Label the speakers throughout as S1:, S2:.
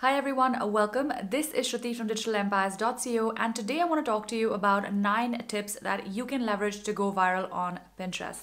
S1: Hi everyone, welcome. This is Shruti from digitalempires.co and today I want to talk to you about nine tips that you can leverage to go viral on Pinterest.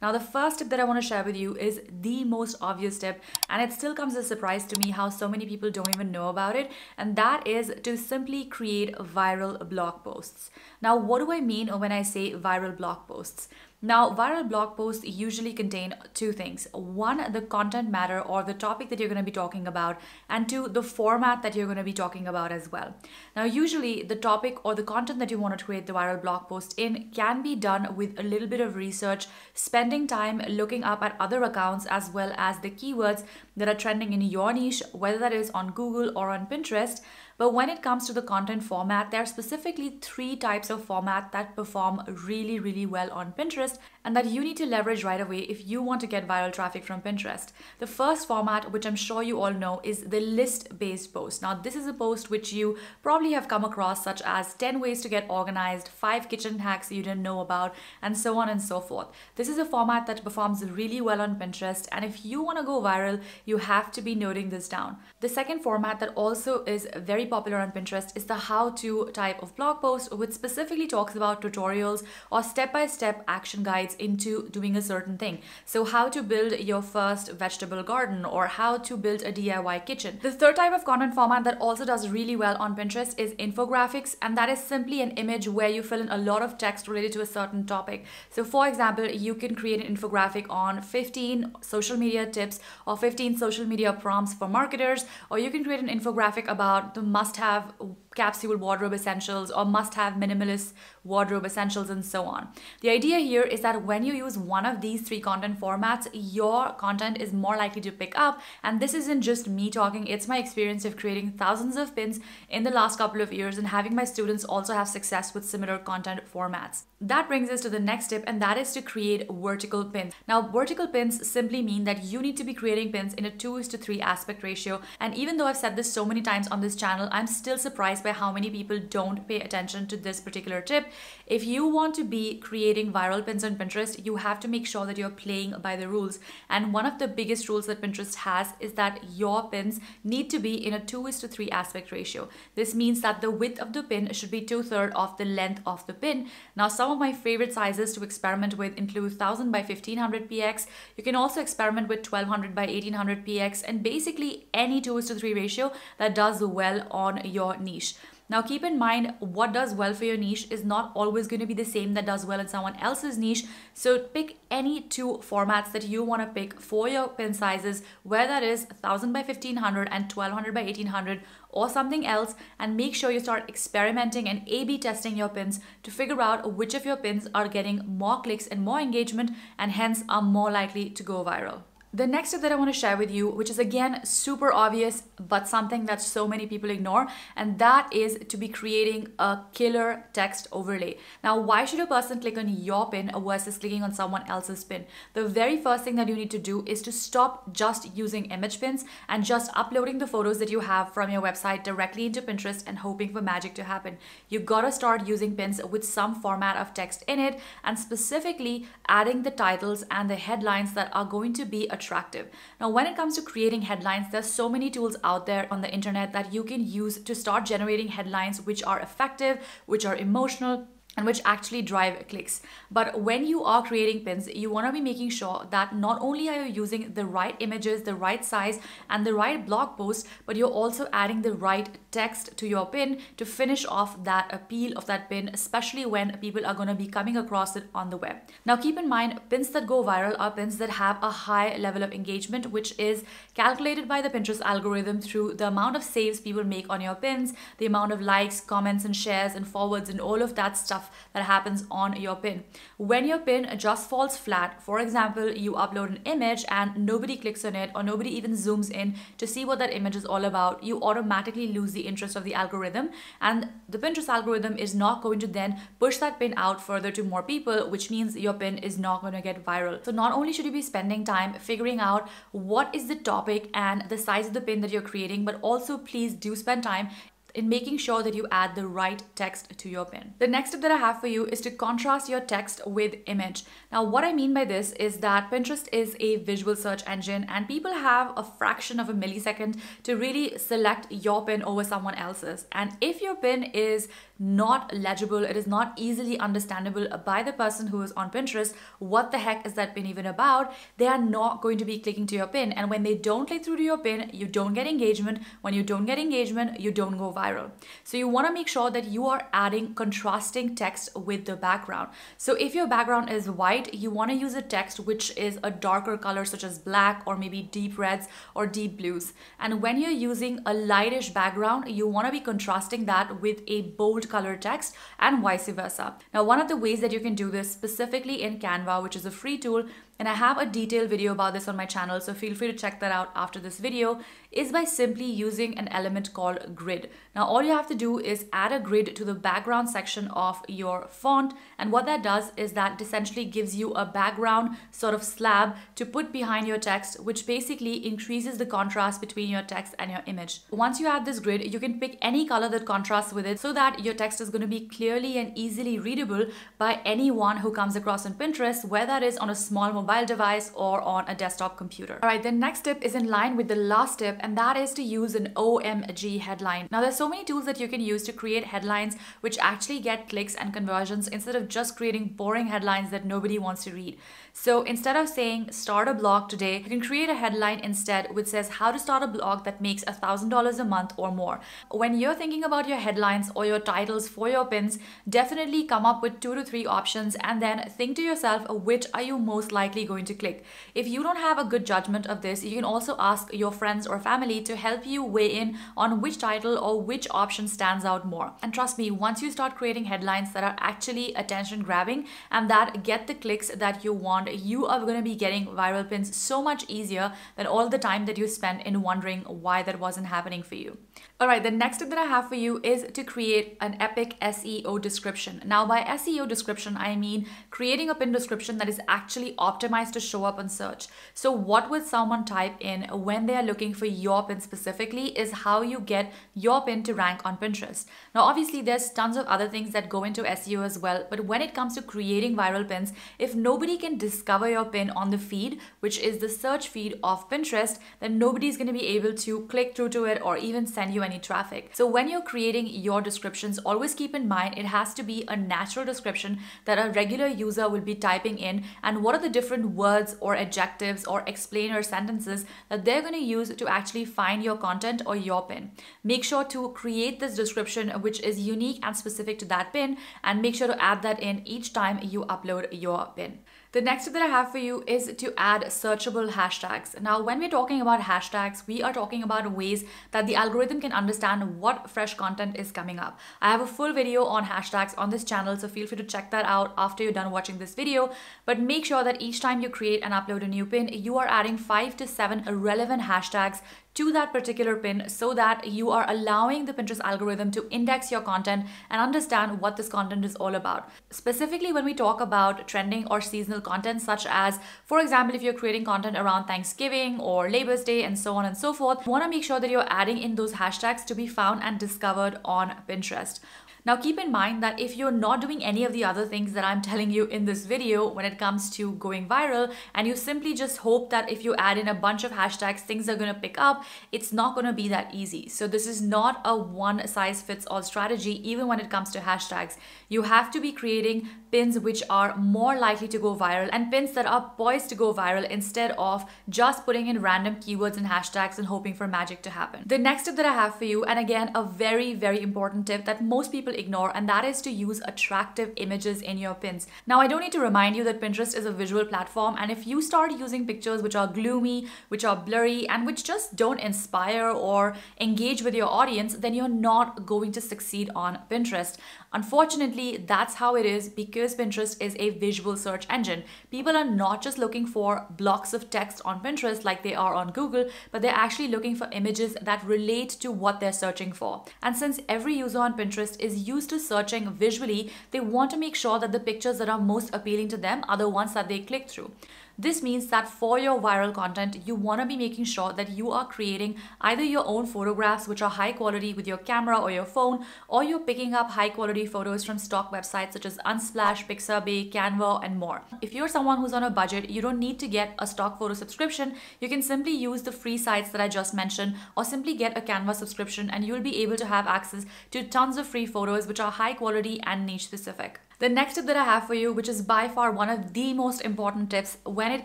S1: Now, the first tip that I want to share with you is the most obvious tip, and it still comes as a surprise to me how so many people don't even know about it, and that is to simply create viral blog posts. Now, what do I mean when I say viral blog posts? Now, viral blog posts usually contain two things. One, the content matter or the topic that you're going to be talking about, and two, the format that you're going to be talking about as well. Now, usually the topic or the content that you want to create the viral blog post in can be done with a little bit of research, spending time looking up at other accounts as well as the keywords that are trending in your niche, whether that is on Google or on Pinterest. But when it comes to the content format, there are specifically three types of format that perform really, really well on Pinterest and that you need to leverage right away if you want to get viral traffic from Pinterest. The first format, which I'm sure you all know, is the list based post. Now, this is a post which you probably have come across, such as 10 ways to get organized, 5 kitchen hacks you didn't know about, and so on and so forth. This is a format that performs really well on Pinterest, and if you want to go viral, you have to be noting this down. The second format that also is very popular on Pinterest is the how-to type of blog post, which specifically talks about tutorials or step-by-step -step action guides into doing a certain thing. So how to build your first vegetable garden or how to build a DIY kitchen. The third type of content format that also does really well on Pinterest is infographics, and that is simply an image where you fill in a lot of text related to a certain topic. So for example, you can create an infographic on 15 social media tips or 15 social media prompts for marketers, or you can create an infographic about the must have capsule wardrobe essentials or must have minimalist wardrobe essentials and so on. The idea here is that when you use one of these three content formats, your content is more likely to pick up. And this isn't just me talking, it's my experience of creating thousands of pins in the last couple of years and having my students also have success with similar content formats. That brings us to the next tip, and that is to create vertical pins. Now, vertical pins simply mean that you need to be creating pins in a 2 to 3 aspect ratio. And even though I've said this so many times on this channel, I'm still surprised by how many people don't pay attention to this particular tip. If you want to be creating viral pins on Pinterest, you have to make sure that you're playing by the rules. And one of the biggest rules that Pinterest has is that your pins need to be in a 2 is to 3 aspect ratio. This means that the width of the pin should be two-thirds of the length of the pin. Now, some of my favorite sizes to experiment with include 1000 by 1500 px. You can also experiment with 1200 by 1800 px and basically any 2 is to 3 ratio that does well on your niche. Now keep in mind what does well for your niche is not always going to be the same that does well in someone else's niche. So pick any two formats that you want to pick for your pin sizes, where that is 1000 by 1500 and 1200 by 1800 or something else and make sure you start experimenting and A-B testing your pins to figure out which of your pins are getting more clicks and more engagement and hence are more likely to go viral. The next tip that I want to share with you, which is again super obvious, but something that so many people ignore, and that is to be creating a killer text overlay. Now, why should a person click on your pin versus clicking on someone else's pin? The very first thing that you need to do is to stop just using image pins and just uploading the photos that you have from your website directly into Pinterest and hoping for magic to happen. You gotta start using pins with some format of text in it, and specifically adding the titles and the headlines that are going to be attractive. Now, when it comes to creating headlines, there's so many tools out there on the internet that you can use to start generating headlines which are effective, which are emotional, and which actually drive clicks. But when you are creating pins, you want to be making sure that not only are you using the right images, the right size, and the right blog post, but you're also adding the right text to your pin to finish off that appeal of that pin, especially when people are going to be coming across it on the web. Now, keep in mind, pins that go viral are pins that have a high level of engagement, which is calculated by the Pinterest algorithm through the amount of saves people make on your pins, the amount of likes, comments, and shares, and forwards, and all of that stuff that happens on your pin. When your pin just falls flat, for example, you upload an image and nobody clicks on it or nobody even zooms in to see what that image is all about, you automatically lose the interest of the algorithm and the Pinterest algorithm is not going to then push that pin out further to more people which means your pin is not going to get viral. So not only should you be spending time figuring out what is the topic and the size of the pin that you're creating but also please do spend time in making sure that you add the right text to your pin. The next tip that I have for you is to contrast your text with image. Now, what I mean by this is that Pinterest is a visual search engine and people have a fraction of a millisecond to really select your pin over someone else's. And if your pin is not legible, it is not easily understandable by the person who is on Pinterest, what the heck is that pin even about? They are not going to be clicking to your pin. And when they don't click through to your pin, you don't get engagement. When you don't get engagement, you don't go viral viral. So you wanna make sure that you are adding contrasting text with the background. So if your background is white, you wanna use a text which is a darker color such as black or maybe deep reds or deep blues. And when you're using a lightish background, you wanna be contrasting that with a bold color text and vice versa. Now, one of the ways that you can do this specifically in Canva, which is a free tool, and I have a detailed video about this on my channel, so feel free to check that out after this video, is by simply using an element called grid. Now all you have to do is add a grid to the background section of your font, and what that does is that essentially gives you a background sort of slab to put behind your text, which basically increases the contrast between your text and your image. Once you add this grid, you can pick any color that contrasts with it so that your text is going to be clearly and easily readable by anyone who comes across on Pinterest, whether it is on a small mobile device or on a desktop computer. All right, the next tip is in line with the last tip and that is to use an OMG headline. Now there's so many tools that you can use to create headlines which actually get clicks and conversions instead of just creating boring headlines that nobody wants to read. So instead of saying start a blog today, you can create a headline instead which says how to start a blog that makes $1,000 a month or more. When you're thinking about your headlines or your titles for your pins, definitely come up with two to three options and then think to yourself which are you most likely going to click. If you don't have a good judgment of this, you can also ask your friends or family to help you weigh in on which title or which option stands out more. And trust me, once you start creating headlines that are actually attention grabbing and that get the clicks that you want, you are going to be getting viral pins so much easier than all the time that you spend in wondering why that wasn't happening for you. All right, the next tip that I have for you is to create an epic SEO description. Now, by SEO description, I mean creating a pin description that is actually optimal optimized to show up on search. So what would someone type in when they are looking for your pin specifically is how you get your pin to rank on Pinterest. Now, obviously there's tons of other things that go into SEO as well, but when it comes to creating viral pins, if nobody can discover your pin on the feed, which is the search feed of Pinterest, then nobody's gonna be able to click through to it or even send you any traffic. So when you're creating your descriptions, always keep in mind it has to be a natural description that a regular user will be typing in and what are the different different words or adjectives or explainer sentences that they're going to use to actually find your content or your pin. Make sure to create this description which is unique and specific to that pin and make sure to add that in each time you upload your pin. The next tip that I have for you is to add searchable hashtags. Now, when we're talking about hashtags, we are talking about ways that the algorithm can understand what fresh content is coming up. I have a full video on hashtags on this channel, so feel free to check that out after you're done watching this video. But make sure that each time you create and upload a new pin, you are adding five to seven relevant hashtags to that particular pin so that you are allowing the Pinterest algorithm to index your content and understand what this content is all about. Specifically, when we talk about trending or seasonal content, such as, for example, if you're creating content around Thanksgiving or Labor Day and so on and so forth, you wanna make sure that you're adding in those hashtags to be found and discovered on Pinterest. Now keep in mind that if you're not doing any of the other things that I'm telling you in this video when it comes to going viral and you simply just hope that if you add in a bunch of hashtags, things are gonna pick up, it's not gonna be that easy. So this is not a one size fits all strategy, even when it comes to hashtags. You have to be creating pins which are more likely to go viral and pins that are poised to go viral instead of just putting in random keywords and hashtags and hoping for magic to happen. The next tip that I have for you, and again, a very, very important tip that most people ignore, and that is to use attractive images in your pins. Now, I don't need to remind you that Pinterest is a visual platform, and if you start using pictures which are gloomy, which are blurry, and which just don't inspire or engage with your audience, then you're not going to succeed on Pinterest. Unfortunately, that's how it is because Pinterest is a visual search engine. People are not just looking for blocks of text on Pinterest like they are on Google, but they're actually looking for images that relate to what they're searching for. And since every user on Pinterest is used to searching visually, they want to make sure that the pictures that are most appealing to them are the ones that they click through. This means that for your viral content, you want to be making sure that you are creating either your own photographs, which are high quality with your camera or your phone, or you're picking up high quality photos from stock websites such as Unsplash, Pixabay, Canva, and more. If you're someone who's on a budget, you don't need to get a stock photo subscription. You can simply use the free sites that I just mentioned, or simply get a Canva subscription, and you'll be able to have access to tons of free photos, which are high quality and niche specific. The next tip that I have for you, which is by far one of the most important tips when it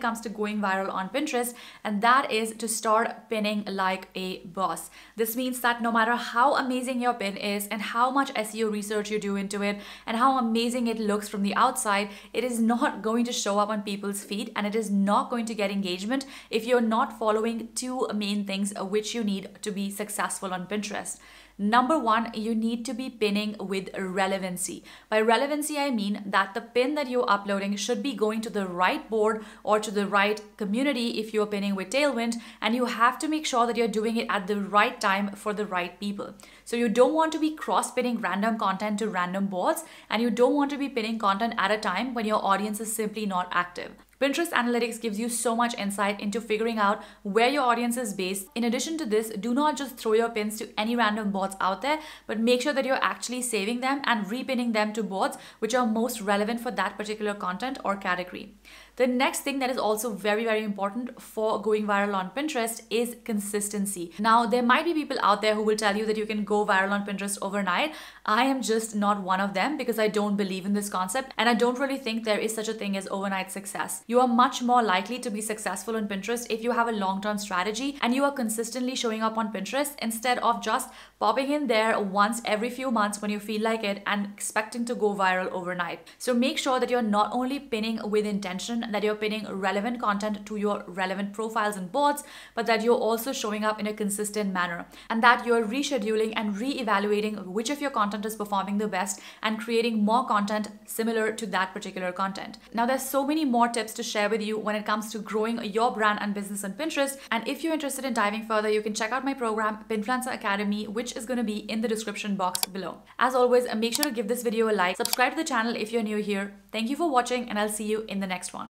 S1: comes to going viral on Pinterest, and that is to start pinning like a boss. This means that no matter how amazing your pin is and how much SEO research you do into it and how amazing it looks from the outside, it is not going to show up on people's feed and it is not going to get engagement if you're not following two main things which you need to be successful on Pinterest. Number one, you need to be pinning with relevancy. By relevancy, I mean that the pin that you're uploading should be going to the right board or to the right community if you're pinning with Tailwind, and you have to make sure that you're doing it at the right time for the right people. So you don't want to be cross pinning random content to random boards, and you don't want to be pinning content at a time when your audience is simply not active. Pinterest Analytics gives you so much insight into figuring out where your audience is based. In addition to this, do not just throw your pins to any random bots out there, but make sure that you're actually saving them and repinning them to bots which are most relevant for that particular content or category. The next thing that is also very, very important for going viral on Pinterest is consistency. Now, there might be people out there who will tell you that you can go viral on Pinterest overnight. I am just not one of them because I don't believe in this concept and I don't really think there is such a thing as overnight success. You are much more likely to be successful on Pinterest if you have a long term strategy and you are consistently showing up on Pinterest instead of just popping in there once every few months when you feel like it and expecting to go viral overnight. So make sure that you're not only pinning with intention that you're pinning relevant content to your relevant profiles and boards, but that you're also showing up in a consistent manner and that you're rescheduling and re-evaluating which of your content is performing the best and creating more content similar to that particular content. Now, there's so many more tips to share with you when it comes to growing your brand and business on Pinterest. And if you're interested in diving further, you can check out my program, Pinfluencer Academy, which is going to be in the description box below. As always, make sure to give this video a like, subscribe to the channel if you're new here. Thank you for watching and I'll see you in the next one.